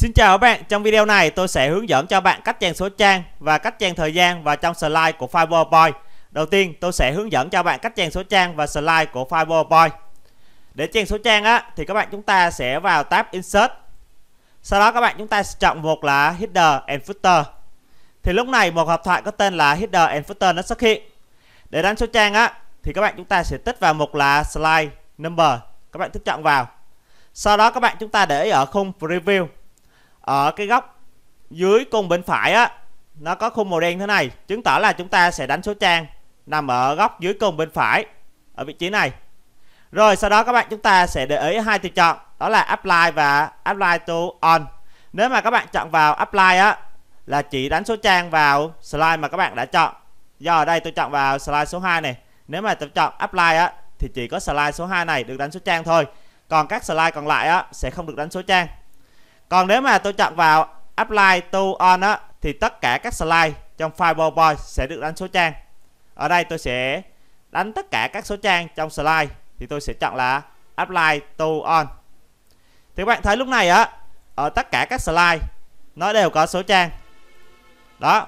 Xin chào các bạn, trong video này tôi sẽ hướng dẫn cho bạn cách trang số trang và cách trang thời gian và trong slide của file PowerPoint. Đầu tiên tôi sẽ hướng dẫn cho bạn cách trang số trang và slide của file PowerPoint. Để trang số trang á thì các bạn chúng ta sẽ vào tab Insert. Sau đó các bạn chúng ta chọn một là Header and Footer. Thì lúc này một hộp thoại có tên là Header and Footer nó xuất hiện. Để đánh số trang á thì các bạn chúng ta sẽ tích vào một là slide number. Các bạn tích chọn vào. Sau đó các bạn chúng ta để ở khung preview ở cái góc dưới cung bên phải á nó có khung màu đen thế này chứng tỏ là chúng ta sẽ đánh số trang nằm ở góc dưới cung bên phải ở vị trí này rồi sau đó các bạn chúng ta sẽ để ý hai tùy chọn đó là apply và apply to on nếu mà các bạn chọn vào apply á là chỉ đánh số trang vào slide mà các bạn đã chọn do ở đây tôi chọn vào slide số 2 này nếu mà tôi chọn apply á thì chỉ có slide số 2 này được đánh số trang thôi còn các slide còn lại á sẽ không được đánh số trang còn nếu mà tôi chọn vào apply to on á thì tất cả các slide trong file PowerPoint sẽ được đánh số trang ở đây tôi sẽ đánh tất cả các số trang trong slide thì tôi sẽ chọn là apply to on thì các bạn thấy lúc này á ở tất cả các slide nó đều có số trang đó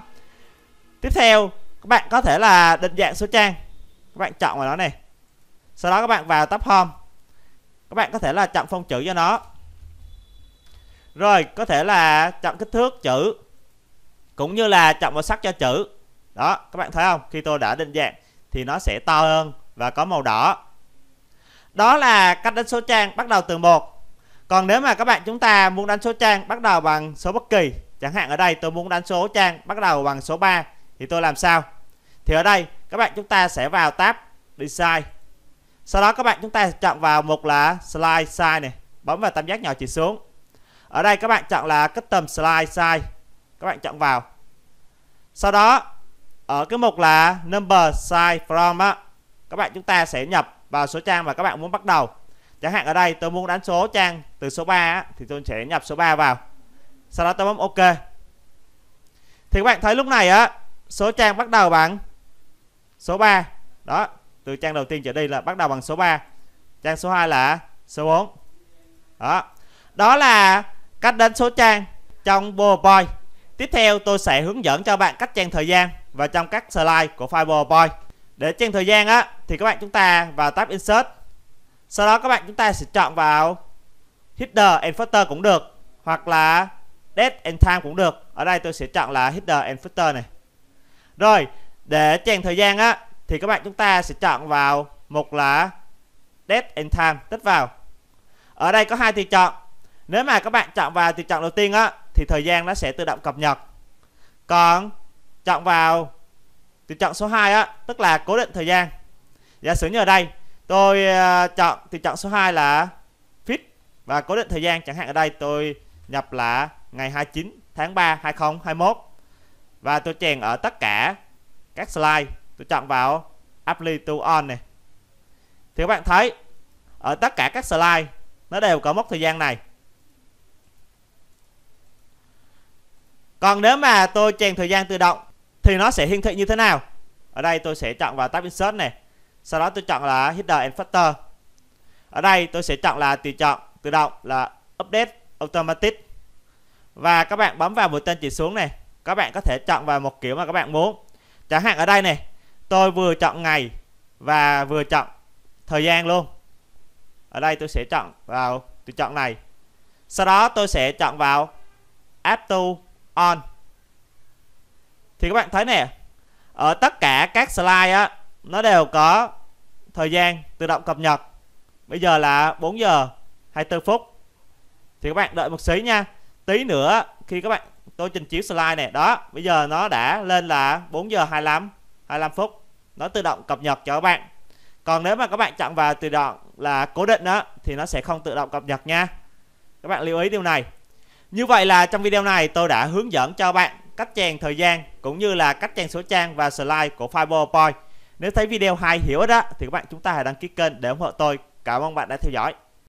tiếp theo các bạn có thể là định dạng số trang các bạn chọn vào nó này sau đó các bạn vào tab home các bạn có thể là chọn phông chữ cho nó rồi có thể là chọn kích thước chữ cũng như là chọn màu sắc cho chữ đó các bạn thấy không khi tôi đã định dạng thì nó sẽ to hơn và có màu đỏ đó là cách đánh số trang bắt đầu từ một còn nếu mà các bạn chúng ta muốn đánh số trang bắt đầu bằng số bất kỳ chẳng hạn ở đây tôi muốn đánh số trang bắt đầu bằng số 3 thì tôi làm sao thì ở đây các bạn chúng ta sẽ vào tab design sau đó các bạn chúng ta chọn vào mục là slide size này bấm vào tam giác nhỏ chỉ xuống ở đây các bạn chọn là custom slide size các bạn chọn vào sau đó ở cái mục là number size from á các bạn chúng ta sẽ nhập vào số trang mà các bạn muốn bắt đầu chẳng hạn ở đây tôi muốn đánh số trang từ số 3 á, thì tôi sẽ nhập số 3 vào sau đó tôi bấm ok thì các bạn thấy lúc này á số trang bắt đầu bằng số 3 đó từ trang đầu tiên trở đi là bắt đầu bằng số 3 trang số 2 là số 4 đó đó là Cách đến số trang trong PowerPoint. Tiếp theo tôi sẽ hướng dẫn cho bạn cách trang thời gian và trong các slide của file PowerPoint. Để trang thời gian á thì các bạn chúng ta vào tab Insert. Sau đó các bạn chúng ta sẽ chọn vào Header and Footer cũng được hoặc là Date and Time cũng được. Ở đây tôi sẽ chọn là Header and Footer này. Rồi, để chèn thời gian á thì các bạn chúng ta sẽ chọn vào mục là Date and Time tích vào. Ở đây có hai tùy chọn. Nếu mà các bạn chọn vào thì chọn đầu tiên á thì thời gian nó sẽ tự động cập nhật. Còn chọn vào thì chọn số 2 á tức là cố định thời gian. Giả sử như ở đây tôi ờ, chọn thì chọn số 2 là fit và cố định thời gian chẳng hạn ở đây tôi nhập là ngày 29 tháng 3 2021 và tôi chèn ở tất cả các slide tôi chọn vào apply to on này thì các bạn thấy ở tất cả các slide nó đều có mốc thời gian này Còn nếu mà tôi chèn thời gian tự động thì nó sẽ hiển thị như thế nào? Ở đây tôi sẽ chọn vào tab insert này. Sau đó tôi chọn là header and footer. Ở đây tôi sẽ chọn là tùy chọn tự động là update automatic. Và các bạn bấm vào mũi tên chỉ xuống này, các bạn có thể chọn vào một kiểu mà các bạn muốn. Chẳng hạn ở đây này, tôi vừa chọn ngày và vừa chọn thời gian luôn. Ở đây tôi sẽ chọn vào tùy chọn này. Sau đó tôi sẽ chọn vào add to on thì các bạn thấy nè ở tất cả các slide á nó đều có thời gian tự động cập nhật bây giờ là 4 giờ 24 phút thì các bạn đợi một xí nha tí nữa khi các bạn tôi trình chiếu slide này đó bây giờ nó đã lên là 4 giờ 25 25 phút nó tự động cập nhật cho các bạn còn nếu mà các bạn chọn vào tự động là cố định đó thì nó sẽ không tự động cập nhật nha các bạn lưu ý điều này như vậy là trong video này tôi đã hướng dẫn cho bạn cách chèn thời gian cũng như là cách chèn số trang và slide của file PowerPoint. Nếu thấy video hay hiểu đó thì các bạn chúng ta hãy đăng ký kênh để ủng hộ tôi. Cảm ơn bạn đã theo dõi.